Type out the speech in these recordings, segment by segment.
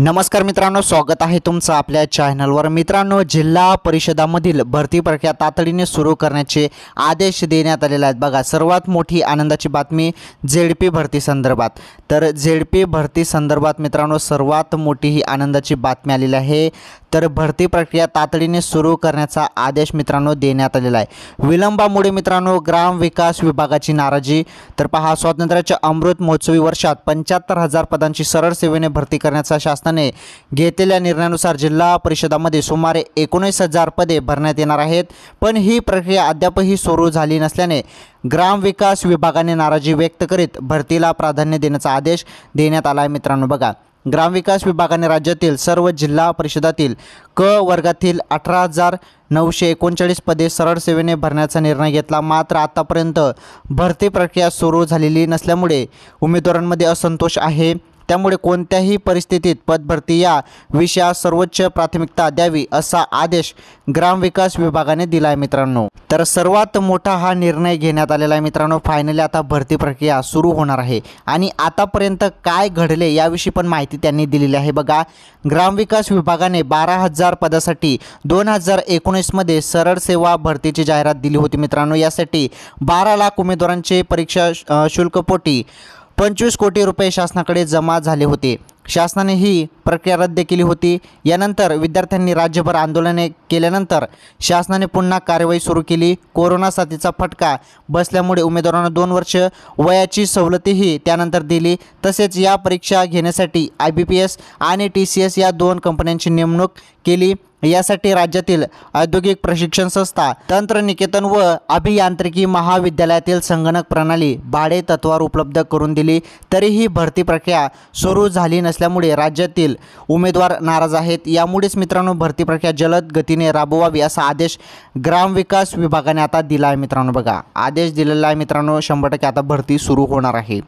नमस्कार मित्रांनो स्वागत आहे तुमचं आपल्या चॅनलवर मित्रांनो जिल्हा परिषदामधील भरती प्रक्रिया तातडीने सुरू करण्याचे आदेश देण्यात आलेले आहेत बघा सर्वात मोठी आनंदाची बातमी झेड पी भरती संदर्भात तर झेड पी भरती संदर्भात मित्रांनो सर्वात मोठी ही आनंदाची बातमी आलेली आहे तर भरती प्रक्रिया तातडीने सुरू करण्याचा आदेश मित्रांनो देण्यात आलेला आहे विलंबामुळे मित्रांनो ग्राम विकास विभागाची नाराजी तर पहा स्वातंत्र्याच्या अमृत महोत्सवी वर्षात पंच्याहत्तर हजार पदांची सरळ सेवेने भरती करण्याचा शासन घेतलेल्या निर्णयानुसार जिल्हा परिषदामध्ये सुमारे एकोणीस हजार पदे भरण्यात येणार आहेत पण ही प्रक्रिया अद्यापही सुरू झाली नसल्याने ग्रामविकास विभागाने नाराजी व्यक्त करीत भरतीला प्राधान्य देण्याचा आदेश देण्यात आला आहे मित्रांनो बघा ग्रामविकास विभागाने राज्यातील सर्व जिल्हा परिषदातील क वर्गातील अठरा हजार नऊशे एकोणचाळीस पदे सरळ सेवेने भरण्याचा निर्णय घेतला मात्र आतापर्यंत भरती प्रक्रिया सुरू झालेली नसल्यामुळे उमेदवारांमध्ये असंतोष आहे त्यामुळे कोणत्याही परिस्थितीत पदभरती या विषयास सर्वोच्च प्राथमिकता द्यावी असा आदेश ग्रामविकास विभागाने दिला आहे मित्रांनो तर सर्वात मोठा हा निर्णय घेण्यात आलेला आहे मित्रांनो फायनली आता भरती प्रक्रिया सुरू होणार आहे आणि आतापर्यंत काय घडले याविषयी पण माहिती त्यांनी दिलेली आहे बघा ग्रामविकास विभागाने बारा हजार पदासाठी दोन हजार एकोणीसमध्ये सरळ सेवा भरतीची जाहिरात दिली होती मित्रांनो यासाठी बारा लाख उमेदवारांचे परीक्षा शुल्कपोटी पंचवीस कोटी रुपये शासनाकडे जमा झाले होते शासनाने ही प्रक्रिया रद्द केली होती यानंतर विद्यार्थ्यांनी राज्यभर आंदोलने केल्यानंतर शासनाने पुन्हा कार्यवाही सुरू केली कोरोना साथीचा फटका बसल्यामुळे उमेदवारांना दोन वर्ष वयाची सवलतीही त्यानंतर दिली तसेच या परीक्षा घेण्यासाठी आय बी पी एस आणि टी सी एस या दोन कंपन्यांची नेमणूक केली यासाठी राज्यातील औद्योगिक प्रशिक्षण संस्था तंत्रनिकेतन व अभियांत्रिकी महाविद्यालयातील संगणक प्रणाली भाडे तत्वावर उपलब्ध करून दिली तरीही भरती प्रक्रिया सुरू झाली नसल्यामुळे राज्यातील उमेदवार नाराज आहेत यामुळेच मित्रांनो भरती प्रक्रिया जलद गतीने राबवावी असा आदेश ग्रामविकास विभागाने आता दिला आहे मित्रांनो बघा आदेश दिलेला आहे मित्रांनो शंभर टक्के आता भरती सुरू होणार आहे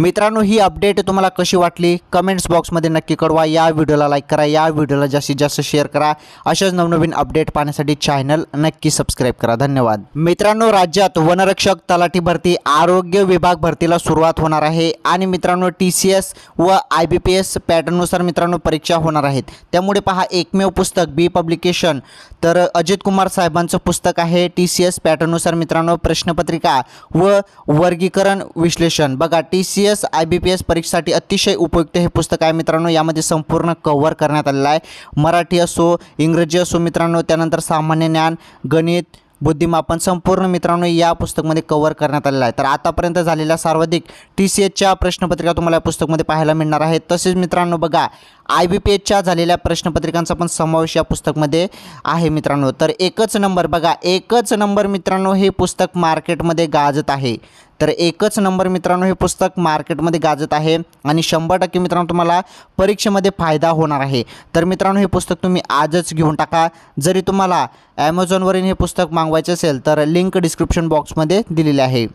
मित्रांनो ही अपडेट तुम्हाला कशी वाटली कमेंट्स बॉक्समध्ये नक्की कळवा या व्हिडिओला लाईक करा या व्हिडिओला जास्तीत जास्त शेअर करा अशाच नवनवीन अपडेट पाहण्यासाठी चॅनल नक्की सबस्क्राईब करा धन्यवाद मित्रांनो राज्यात वनरक्षक तलाठी भरती आरोग्य विभाग भरतीला सुरुवात होणार आहे आणि मित्रांनो टी सी एस व आय बी पी एस पॅटर्ननुसार मित्रांनो परीक्षा होणार आहेत त्यामुळे पहा एकमेव पुस्तक बी पब्लिकेशन तर अजित कुमार साहेबांचं पुस्तक आहे टी सी एस पॅटर्ननुसार मित्रांनो प्रश्नपत्रिका व वर्गीकरण विश्लेषण बघा T C S I B P S परीक्षेसाठी अतिशय उपयुक्त हे पुस्तक आहे मित्रांनो यामध्ये संपूर्ण कव्हर करण्यात आलेलं आहे मराठी असो इंग्रजी असो मित्रांनो त्यानंतर सामान्य ज्ञान गणित बुद्धिमापन संपूर्ण मित्रांनो या पुस्तकमध्ये कव्हर करण्यात आलेलं आहे तर आतापर्यंत झालेल्या सर्वाधिक टी सी एचच्या प्रश्नपत्रिका तुम्हाला या पुस्तकमध्ये पाहायला मिळणार आहे तसेच मित्रांनो बघा आय बी पी एचच्या झालेल्या प्रश्नपत्रिकांचा पण समावेश या पुस्तकमध्ये आहे मित्रांनो तर एकच नंबर बघा एकच नंबर मित्रांनो हे पुस्तक मार्केटमध्ये गाजत आहे तर एकच नंबर मित्रांनो हे पुस्तक मार्केटमध्ये गाजत आहे आणि शंभर टक्के मित्रांनो तुम्हाला परीक्षेमध्ये फायदा होणार आहे तर मित्रांनो हे पुस्तक तुम्ही आजच घेऊन टाका जरी तुम्हाला ॲमेझॉनवरील हे पुस्तक मागवायचे असेल तर लिंक डिस्क्रिप्शन बॉक्समध्ये दिलेले आहे